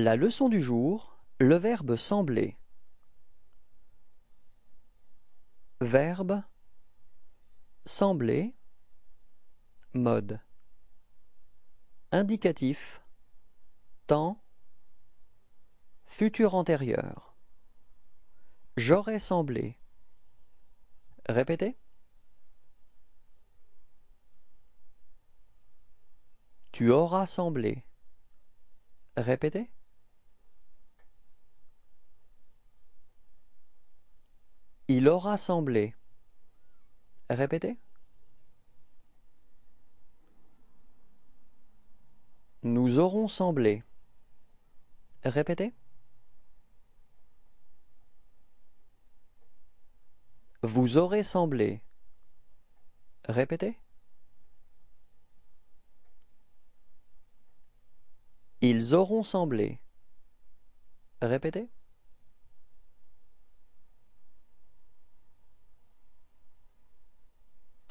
La leçon du jour, le verbe sembler. Verbe sembler mode indicatif temps futur antérieur J'aurais semblé. Répétez. Tu auras semblé. Répétez. Il aura semblé. Répétez. Nous aurons semblé. Répétez. Vous aurez semblé. Répétez. Ils auront semblé. Répétez.